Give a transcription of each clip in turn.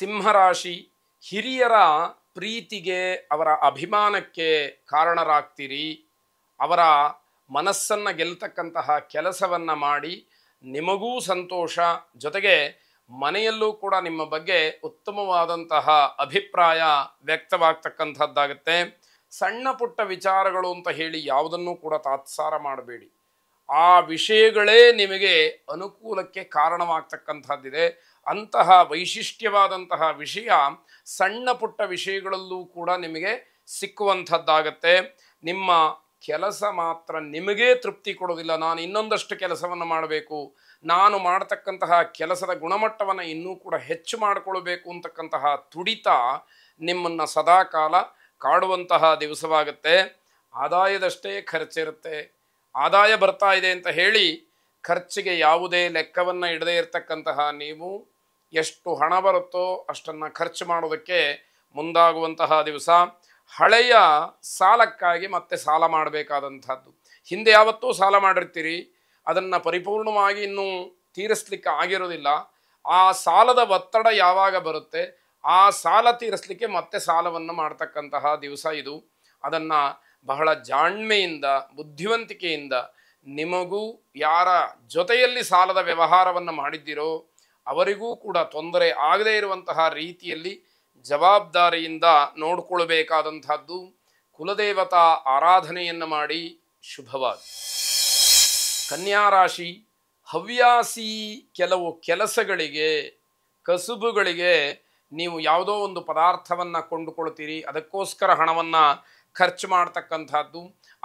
ಸಿಂಹರಾಶಿ ಹಿರಿಯರ ಪ್ರೀತಿಗೆ ಅವರ ಅಭಿಮಾನಕ್ಕೆ ಕಾರಣರಾಗ್ತೀರಿ ಅವರ ಮನಸ್ಸನ್ನು ಗೆಲ್ತಕ್ಕಂತಹ ಕೆಲಸವನ್ನು ಮಾಡಿ ನಿಮಗೂ ಸಂತೋಷ ಜೊತೆಗೆ ಮನೆಯಲ್ಲೂ ಕೂಡ ನಿಮ್ಮ ಬಗ್ಗೆ ಉತ್ತಮವಾದಂತಹ ಅಭಿಪ್ರಾಯ ವ್ಯಕ್ತವಾಗ್ತಕ್ಕಂಥದ್ದಾಗುತ್ತೆ ಸಣ್ಣ ಪುಟ್ಟ ವಿಚಾರಗಳು ಅಂತ ಹೇಳಿ ಯಾವುದನ್ನೂ ಕೂಡ ತಾತ್ಸಾರ ಮಾಡಬೇಡಿ ಆ ವಿಷಯಗಳೇ ನಿಮಗೆ ಅನುಕೂಲಕ್ಕೆ ಕಾರಣವಾಗ್ತಕ್ಕಂಥದ್ದಿದೆ ಅಂತಹ ವೈಶಿಷ್ಟ್ಯವಾದಂತಹ ವಿಷಯ ಸಣ್ಣ ಪುಟ್ಟ ವಿಷಯಗಳಲ್ಲೂ ಕೂಡ ನಿಮಗೆ ಸಿಕ್ಕುವಂಥದ್ದಾಗತ್ತೆ ನಿಮ್ಮ ಕೆಲಸ ಮಾತ್ರ ನಿಮಗೇ ತೃಪ್ತಿ ಕೊಡೋದಿಲ್ಲ ನಾನು ಇನ್ನೊಂದಷ್ಟು ಕೆಲಸವನ್ನು ಮಾಡಬೇಕು ನಾನು ಮಾಡತಕ್ಕಂತಹ ಕೆಲಸದ ಗುಣಮಟ್ಟವನ್ನು ಇನ್ನೂ ಕೂಡ ಹೆಚ್ಚು ಮಾಡಿಕೊಳ್ಬೇಕು ಅಂತಕ್ಕಂತಹ ತುಡಿತ ನಿಮ್ಮನ್ನು ಸದಾಕಾಲ ಕಾಡುವಂತಹ ದಿವಸವಾಗುತ್ತೆ ಆದಾಯದಷ್ಟೇ ಖರ್ಚಿರುತ್ತೆ ಆದಾಯ ಬರ್ತಾ ಇದೆ ಅಂತ ಹೇಳಿ ಖರ್ಚಿಗೆ ಯಾವುದೇ ಲೆಕ್ಕವನ್ನು ಇಡದೇ ಇರತಕ್ಕಂತಹ ನೀವು ಎಷ್ಟು ಹಣ ಬರುತ್ತೋ ಅಷ್ಟನ್ನು ಖರ್ಚು ಮಾಡೋದಕ್ಕೆ ಮುಂದಾಗುವಂತಹ ದಿವಸ ಹಳೆಯ ಸಾಲಕ್ಕಾಗಿ ಮತ್ತೆ ಸಾಲ ಮಾಡಬೇಕಾದಂಥದ್ದು ಹಿಂದೆ ಯಾವತ್ತೂ ಸಾಲ ಮಾಡಿರ್ತೀರಿ ಅದನ್ನು ಪರಿಪೂರ್ಣವಾಗಿ ಇನ್ನೂ ತೀರಿಸ್ಲಿಕ್ಕೆ ಆಗಿರೋದಿಲ್ಲ ಆ ಸಾಲದ ಒತ್ತಡ ಯಾವಾಗ ಬರುತ್ತೆ ಆ ಸಾಲ ತೀರಿಸಲಿಕ್ಕೆ ಮತ್ತೆ ಸಾಲವನ್ನು ಮಾಡ್ತಕ್ಕಂತಹ ದಿವಸ ಇದು ಅದನ್ನು ಬಹಳ ಜಾಣ್ಮೆಯಿಂದ ಬುದ್ಧಿವಂತಿಕೆಯಿಂದ ನಿಮಗೂ ಯಾರ ಜೊತೆಯಲ್ಲಿ ಸಾಲದ ವ್ಯವಹಾರವನ್ನು ಮಾಡಿದ್ದೀರೋ ಅವರಿಗೂ ಕೂಡ ತೊಂದರೆ ಆಗದೇ ಇರುವಂತಹ ರೀತಿಯಲ್ಲಿ ಜವಾಬ್ದಾರಿಯಿಂದ ನೋಡಿಕೊಳ್ಳಬೇಕಾದಂಥದ್ದು ಕುಲದೇವತಾ ಆರಾಧನೆಯನ್ನು ಮಾಡಿ ಶುಭವಾದ ಕನ್ಯಾರಾಶಿ ಹವ್ಯಾಸಿ ಕೆಲವು ಕೆಲಸಗಳಿಗೆ ಕಸುಬುಗಳಿಗೆ ನೀವು ಯಾವುದೋ ಒಂದು ಪದಾರ್ಥವನ್ನು ಕೊಂಡುಕೊಳ್ತೀರಿ ಅದಕ್ಕೋಸ್ಕರ ಹಣವನ್ನು ಖರ್ಚು ಮಾಡ್ತಕ್ಕಂಥದ್ದು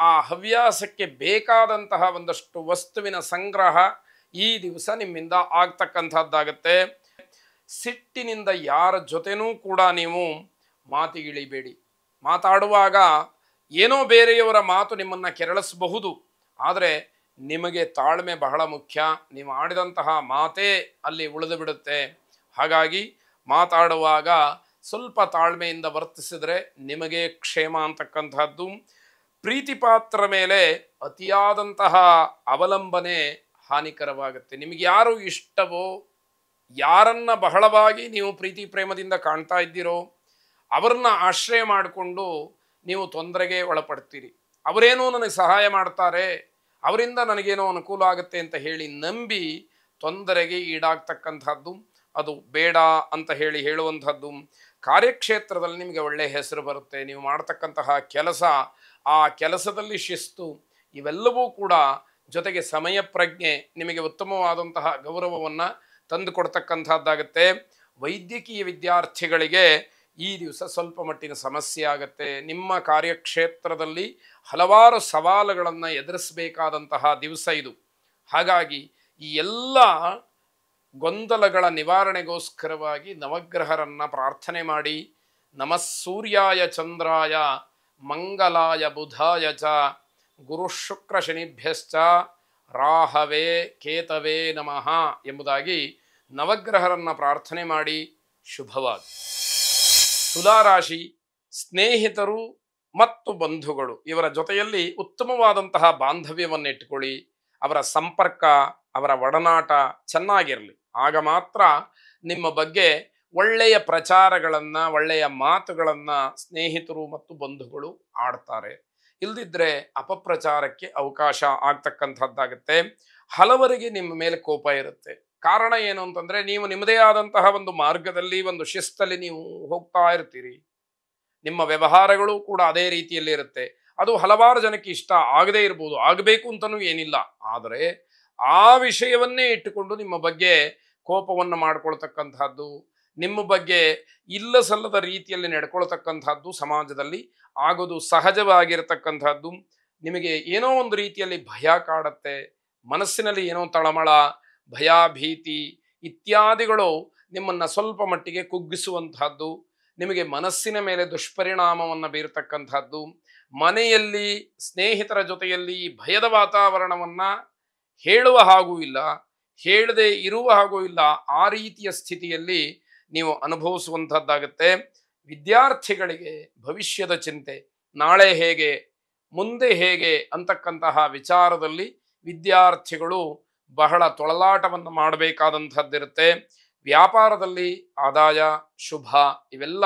ಆ ಹವ್ಯಾಸಕ್ಕೆ ಬೇಕಾದಂತಹ ಒಂದಷ್ಟು ವಸ್ತುವಿನ ಸಂಗ್ರಹ ಈ ದಿವಸ ನಿಮ್ಮಿಂದ ಆಗ್ತಕ್ಕಂಥದ್ದಾಗತ್ತೆ ಸಿಟ್ಟಿನಿಂದ ಯಾರ ಜೊತೆನೂ ಕೂಡ ನೀವು ಮಾತಿಗಿಳಿಬೇಡಿ ಮಾತಾಡುವಾಗ ಏನೋ ಬೇರೆಯವರ ಮಾತು ನಿಮ್ಮನ್ನು ಕೆರಳಿಸಬಹುದು ಆದರೆ ನಿಮಗೆ ತಾಳ್ಮೆ ಬಹಳ ಮುಖ್ಯ ನೀವು ಆಡಿದಂತಹ ಮಾತೇ ಅಲ್ಲಿ ಉಳಿದು ಬಿಡುತ್ತೆ ಹಾಗಾಗಿ ಮಾತಾಡುವಾಗ ಸ್ವಲ್ಪ ತಾಳ್ಮೆಯಿಂದ ವರ್ತಿಸಿದರೆ ನಿಮಗೆ ಕ್ಷೇಮ ಅಂತಕ್ಕಂಥದ್ದು ಪ್ರೀತಿಪಾತ್ರ ಮೇಲೆ ಅತಿಯಾದಂತಹ ಅವಲಂಬನೆ ಹಾನಿಕರವಾಗುತ್ತೆ ನಿಮಗೆ ಯಾರು ಇಷ್ಟವೋ ಯಾರನ್ನ ಬಹಳವಾಗಿ ನೀವು ಪ್ರೀತಿ ಪ್ರೇಮದಿಂದ ಕಾಣ್ತಾ ಇದ್ದೀರೋ ಅವರನ್ನ ಆಶ್ರಯ ಮಾಡಿಕೊಂಡು ನೀವು ತೊಂದರೆಗೆ ಒಳಪಡ್ತೀರಿ ಅವರೇನೋ ನನಗೆ ಸಹಾಯ ಮಾಡ್ತಾರೆ ಅವರಿಂದ ನನಗೇನೋ ಅನುಕೂಲ ಆಗುತ್ತೆ ಅಂತ ಹೇಳಿ ನಂಬಿ ತೊಂದರೆಗೆ ಈಡಾಗ್ತಕ್ಕಂಥದ್ದು ಅದು ಬೇಡ ಅಂತ ಹೇಳಿ ಹೇಳುವಂಥದ್ದು ಕಾರ್ಯಕ್ಷೇತ್ರದಲ್ಲಿ ನಿಮಗೆ ಒಳ್ಳೆಯ ಹೆಸರು ಬರುತ್ತೆ ನೀವು ಮಾಡತಕ್ಕಂತಹ ಕೆಲಸ ಆ ಕೆಲಸದಲ್ಲಿ ಶಿಸ್ತು ಇವೆಲ್ಲವೂ ಕೂಡ ಜೊತೆಗೆ ಸಮಯ ಪ್ರಜ್ಞೆ ನಿಮಗೆ ಉತ್ತಮವಾದಂತಹ ಗೌರವವನ್ನು ತಂದುಕೊಡ್ತಕ್ಕಂಥದ್ದಾಗತ್ತೆ ವೈದ್ಯಕೀಯ ವಿದ್ಯಾರ್ಥಿಗಳಿಗೆ ಈ ದಿವಸ ಸ್ವಲ್ಪ ಮಟ್ಟಿನ ಸಮಸ್ಯೆ ಆಗುತ್ತೆ ನಿಮ್ಮ ಕಾರ್ಯಕ್ಷೇತ್ರದಲ್ಲಿ ಹಲವಾರು ಸವಾಲುಗಳನ್ನು ಎದುರಿಸಬೇಕಾದಂತಹ ದಿವಸ ಇದು ಹಾಗಾಗಿ ಈ ಎಲ್ಲ ಗೊಂದಲಗಳ ನಿವಾರಣೆಗೋಸ್ಕರವಾಗಿ ನವಗ್ರಹರನ್ನು ಪ್ರಾರ್ಥನೆ ಮಾಡಿ ನಮಸ್ಸೂರ್ಯಾಯ ಚಂದ್ರಾಯ ಮಂಗಲಾಯ ಬುಧಾಯ ಚ ಗುರು ಶುಕ್ರ ಶನಿಭ್ಯಶ್ಚ ರಾಹವೇ ಕೇತವೇ ನಮಃ ಎಂಬುದಾಗಿ ನವಗ್ರಹರನ್ನು ಪ್ರಾರ್ಥನೆ ಮಾಡಿ ಶುಭವಾದ ತುಲಾರಾಶಿ ಸ್ನೇಹಿತರು ಮತ್ತು ಬಂಧುಗಳು ಇವರ ಜೊತೆಯಲ್ಲಿ ಉತ್ತಮವಾದಂತಹ ಇಟ್ಟುಕೊಳ್ಳಿ ಅವರ ಸಂಪರ್ಕ ಅವರ ಒಡನಾಟ ಚೆನ್ನಾಗಿರಲಿ ಆಗ ಮಾತ್ರ ನಿಮ್ಮ ಬಗ್ಗೆ ಒಳ್ಳೆಯ ಪ್ರಚಾರಗಳನ್ನು ಒಳ್ಳೆಯ ಮಾತುಗಳನ್ನು ಸ್ನೇಹಿತರು ಮತ್ತು ಬಂಧುಗಳು ಆಡ್ತಾರೆ ಇಲ್ದಿದ್ರೆ ಅಪಪ್ರಚಾರಕ್ಕೆ ಅವಕಾಶ ಆಗ್ತಕ್ಕಂಥದ್ದಾಗುತ್ತೆ ಹಲವರಿಗೆ ನಿಮ್ಮ ಮೇಲೆ ಕೋಪ ಇರುತ್ತೆ ಕಾರಣ ಏನು ಅಂತಂದರೆ ನೀವು ನಿಮ್ಮದೇ ಆದಂತಹ ಒಂದು ಮಾರ್ಗದಲ್ಲಿ ಒಂದು ಶಿಸ್ತಲ್ಲಿ ನೀವು ಹೋಗ್ತಾ ಇರ್ತೀರಿ ನಿಮ್ಮ ವ್ಯವಹಾರಗಳು ಕೂಡ ಅದೇ ರೀತಿಯಲ್ಲಿ ಇರುತ್ತೆ ಅದು ಹಲವಾರು ಜನಕ್ಕೆ ಇಷ್ಟ ಆಗದೇ ಇರ್ಬೋದು ಆಗಬೇಕು ಅಂತಲೂ ಏನಿಲ್ಲ ಆದರೆ ಆ ವಿಷಯವನ್ನೇ ಇಟ್ಟುಕೊಂಡು ನಿಮ್ಮ ಬಗ್ಗೆ ಕೋಪವನ್ನು ಮಾಡಿಕೊಳ್ತಕ್ಕಂಥದ್ದು ನಿಮ್ಮ ಬಗ್ಗೆ ಇಲ್ಲ ಸಲ್ಲದ ರೀತಿಯಲ್ಲಿ ನಡ್ಕೊಳ್ತಕ್ಕಂಥದ್ದು ಸಮಾಜದಲ್ಲಿ ಆಗೋದು ಸಹಜವಾಗಿರತಕ್ಕಂಥದ್ದು ನಿಮಗೆ ಏನೋ ಒಂದು ರೀತಿಯಲ್ಲಿ ಭಯ ಕಾಡತ್ತೆ ಮನಸ್ಸಿನಲ್ಲಿ ಏನೋ ತಳಮಳ ಭಯ ಭೀತಿ ಇತ್ಯಾದಿಗಳು ನಿಮ್ಮನ್ನು ಸ್ವಲ್ಪ ಮಟ್ಟಿಗೆ ಕುಗ್ಗಿಸುವಂತಹದ್ದು ನಿಮಗೆ ಮನಸ್ಸಿನ ಮೇಲೆ ದುಷ್ಪರಿಣಾಮವನ್ನು ಬೀರತಕ್ಕಂಥದ್ದು ಮನೆಯಲ್ಲಿ ಸ್ನೇಹಿತರ ಜೊತೆಯಲ್ಲಿ ಭಯದ ವಾತಾವರಣವನ್ನು ಹೇಳುವ ಹಾಗೂ ಇಲ್ಲ ಹೇಳದೆ ಇರುವ ಹಾಗೂ ಇಲ್ಲ ಆ ರೀತಿಯ ಸ್ಥಿತಿಯಲ್ಲಿ ನೀವು ಅನುಭವಿಸುವಂಥದ್ದಾಗತ್ತೆ ವಿದ್ಯಾರ್ಥಿಗಳಿಗೆ ಭವಿಷ್ಯದ ಚಿಂತೆ ನಾಳೆ ಹೇಗೆ ಮುಂದೆ ಹೇಗೆ ಅಂತಕ್ಕಂತಹ ವಿಚಾರದಲ್ಲಿ ವಿದ್ಯಾರ್ಥಿಗಳು ಬಹಳ ತೊಳಲಾಟವನ್ನು ಮಾಡಬೇಕಾದಂಥದ್ದಿರುತ್ತೆ ವ್ಯಾಪಾರದಲ್ಲಿ ಆದಾಯ ಶುಭ ಇವೆಲ್ಲ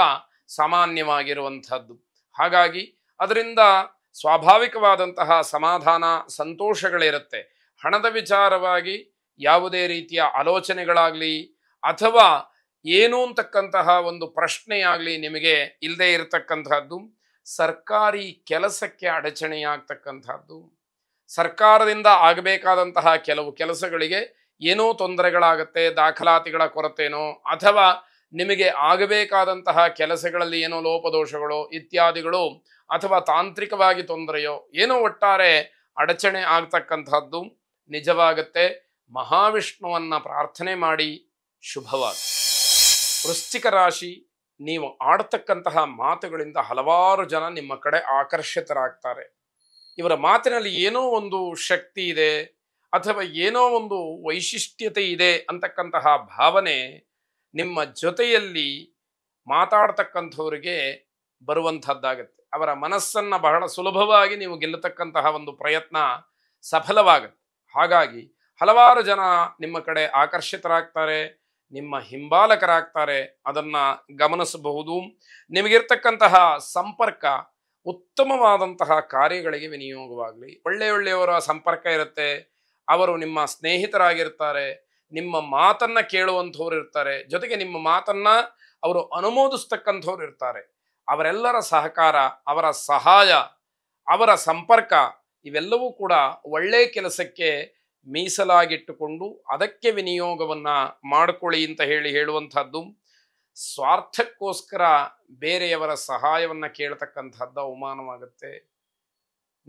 ಸಾಮಾನ್ಯವಾಗಿರುವಂಥದ್ದು ಹಾಗಾಗಿ ಅದರಿಂದ ಸ್ವಾಭಾವಿಕವಾದಂತಹ ಸಮಾಧಾನ ಸಂತೋಷಗಳಿರುತ್ತೆ ಹಣದ ವಿಚಾರವಾಗಿ ಯಾವುದೇ ರೀತಿಯ ಆಲೋಚನೆಗಳಾಗಲಿ ಅಥವಾ ಏನು ಅಂತಕ್ಕಂತಹ ಒಂದು ಪ್ರಶ್ನೆಯಾಗಲಿ ನಿಮಗೆ ಇಲ್ಲದೆ ಇರತಕ್ಕಂತಹದ್ದು ಸರ್ಕಾರಿ ಕೆಲಸಕ್ಕೆ ಅಡಚಣೆಯಾಗ್ತಕ್ಕಂತಹದ್ದು ಸರ್ಕಾರದಿಂದ ಆಗಬೇಕಾದಂತಹ ಕೆಲವು ಕೆಲಸಗಳಿಗೆ ಏನೋ ತೊಂದರೆಗಳಾಗತ್ತೆ ದಾಖಲಾತಿಗಳ ಕೊರತೆನೋ ಅಥವಾ ನಿಮಗೆ ಆಗಬೇಕಾದಂತಹ ಕೆಲಸಗಳಲ್ಲಿ ಏನೋ ಲೋಪದೋಷಗಳು ಇತ್ಯಾದಿಗಳು ಅಥವಾ ತಾಂತ್ರಿಕವಾಗಿ ತೊಂದರೆಯೋ ಏನೋ ಒಟ್ಟಾರೆ ಅಡಚಣೆ ಆಗ್ತಕ್ಕಂಥದ್ದು ನಿಜವಾಗುತ್ತೆ ಮಹಾವಿಷ್ಣುವನ್ನು ಪ್ರಾರ್ಥನೆ ಮಾಡಿ ಶುಭವಾಗಿ ವೃಶ್ಚಿಕ ರಾಶಿ ನೀವು ಆಡ್ತಕ್ಕಂತಹ ಮಾತುಗಳಿಂದ ಹಲವಾರು ಜನ ನಿಮ್ಮ ಕಡೆ ಆಕರ್ಷಿತರಾಗ್ತಾರೆ ಇವರ ಮಾತಿನಲ್ಲಿ ಏನೋ ಒಂದು ಶಕ್ತಿ ಇದೆ ಅಥವಾ ಏನೋ ಒಂದು ವೈಶಿಷ್ಟ್ಯತೆ ಇದೆ ಅಂತಕ್ಕಂತಹ ಭಾವನೆ ನಿಮ್ಮ ಜೊತೆಯಲ್ಲಿ ಮಾತಾಡ್ತಕ್ಕಂಥವರಿಗೆ ಬರುವಂಥದ್ದಾಗತ್ತೆ ಅವರ ಮನಸ್ಸನ್ನು ಬಹಳ ಸುಲಭವಾಗಿ ನೀವು ಗೆಲ್ಲತಕ್ಕಂತಹ ಒಂದು ಪ್ರಯತ್ನ ಸಫಲವಾಗುತ್ತೆ ಹಾಗಾಗಿ ಹಲವಾರು ಜನ ನಿಮ್ಮ ಕಡೆ ಆಕರ್ಷಿತರಾಗ್ತಾರೆ ನಿಮ್ಮ ಹಿಂಬಾಲಕರಾಗ್ತಾರೆ ಅದನ್ನು ಗಮನಿಸಬಹುದು ನಿಮಗಿರ್ತಕ್ಕಂತಹ ಸಂಪರ್ಕ ಉತ್ತಮವಾದಂತಹ ಕಾರ್ಯಗಳಿಗೆ ವಿನಿಯೋಗವಾಗಲಿ ಒಳ್ಳೆ ಒಳ್ಳೆಯವರ ಸಂಪರ್ಕ ಇರುತ್ತೆ ಅವರು ನಿಮ್ಮ ಸ್ನೇಹಿತರಾಗಿರ್ತಾರೆ ನಿಮ್ಮ ಮಾತನ್ನು ಕೇಳುವಂಥವ್ರು ಇರ್ತಾರೆ ಜೊತೆಗೆ ನಿಮ್ಮ ಮಾತನ್ನು ಅವರು ಅನುಮೋದಿಸ್ತಕ್ಕಂಥವ್ರು ಇರ್ತಾರೆ ಅವರೆಲ್ಲರ ಸಹಕಾರ ಅವರ ಸಹಾಯ ಅವರ ಸಂಪರ್ಕ ಇವೆಲ್ಲವೂ ಕೂಡ ಒಳ್ಳೆಯ ಕೆಲಸಕ್ಕೆ ಮೀಸಲಾಗಿಟ್ಟುಕೊಂಡು ಅದಕ್ಕೆ ವಿನಿಯೋಗವನ್ನು ಮಾಡಿಕೊಳ್ಳಿ ಅಂತ ಹೇಳಿ ಹೇಳುವಂಥದ್ದು ಸ್ವಾರ್ಥಕ್ಕೋಸ್ಕರ ಬೇರೆಯವರ ಸಹಾಯವನ್ನು ಕೇಳ್ತಕ್ಕಂಥದ್ದು ಅವಮಾನವಾಗುತ್ತೆ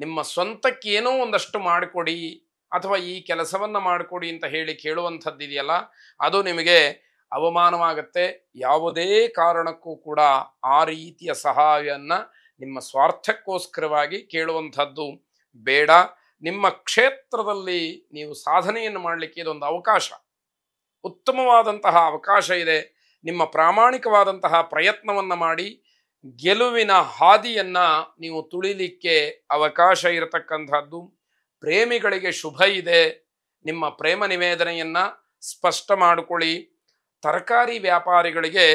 ನಿಮ್ಮ ಸ್ವಂತಕ್ಕೇನೋ ಒಂದಷ್ಟು ಮಾಡಿಕೊಡಿ ಅಥವಾ ಈ ಕೆಲಸವನ್ನು ಮಾಡಿಕೊಡಿ ಅಂತ ಹೇಳಿ ಇದೆಯಲ್ಲ ಅದು ನಿಮಗೆ ಅವಮಾನವಾಗುತ್ತೆ ಯಾವುದೇ ಕಾರಣಕ್ಕೂ ಕೂಡ ಆ ರೀತಿಯ ಸಹಾಯವನ್ನು ನಿಮ್ಮ ಸ್ವಾರ್ಥಕ್ಕೋಸ್ಕರವಾಗಿ ಕೇಳುವಂಥದ್ದು ಬೇಡ ನಿಮ್ಮ ಕ್ಷೇತ್ರದಲ್ಲಿ ನೀವು ಸಾಧನೆಯನ್ನು ಮಾಡಲಿಕ್ಕೆ ಇದೊಂದು ಅವಕಾಶ ಉತ್ತಮವಾದಂತಹ ಅವಕಾಶ ಇದೆ ನಿಮ್ಮ ಪ್ರಾಮಾಣಿಕವಾದಂತಹ ಪ್ರಯತ್ನವನ್ನು ಮಾಡಿ ಗೆಲುವಿನ ಹಾದಿಯನ್ನು ನೀವು ತುಳಿಲಿಕ್ಕೆ ಅವಕಾಶ ಇರತಕ್ಕಂಥದ್ದು ಪ್ರೇಮಿಗಳಿಗೆ ಶುಭ ಇದೆ ನಿಮ್ಮ ಪ್ರೇಮ ನಿವೇದನೆಯನ್ನು ಸ್ಪಷ್ಟ ಮಾಡಿಕೊಳ್ಳಿ ತರಕಾರಿ ವ್ಯಾಪಾರಿಗಳಿಗೆ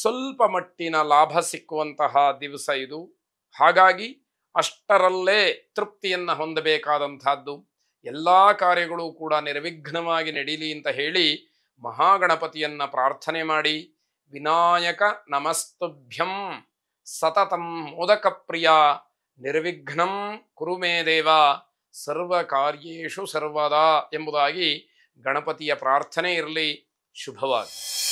ಸ್ವಲ್ಪ ಮಟ್ಟಿನ ಲಾಭ ಸಿಕ್ಕುವಂತಹ ದಿವಸ ಇದು ಹಾಗಾಗಿ ಅಷ್ಟರಲ್ಲೇ ತೃಪ್ತಿಯನ್ನು ಹೊಂದಬೇಕಾದಂಥದ್ದು ಎಲ್ಲ ಕಾರ್ಯಗಳು ಕೂಡ ನಿರ್ವಿಘ್ನವಾಗಿ ನಡೀಲಿ ಅಂತ ಹೇಳಿ ಮಹಾಗಣಪತಿಯನ್ನು ಪ್ರಾರ್ಥನೆ ಮಾಡಿ ವಿನಾಯಕ ನಮಸ್ತುಭ್ಯಂ ಸತತಂ ಮೋದಕ ಪ್ರಿಯ ನಿರ್ವಿಘ್ನಂ ಕುರುಮೇ ದೇವ ಸರ್ವ ಕಾರ್ಯೇಷು ಸರ್ವದಾ ಎಂಬುದಾಗಿ ಗಣಪತಿಯ ಪ್ರಾರ್ಥನೆ ಇರಲಿ ಶುಭವಾಗಿ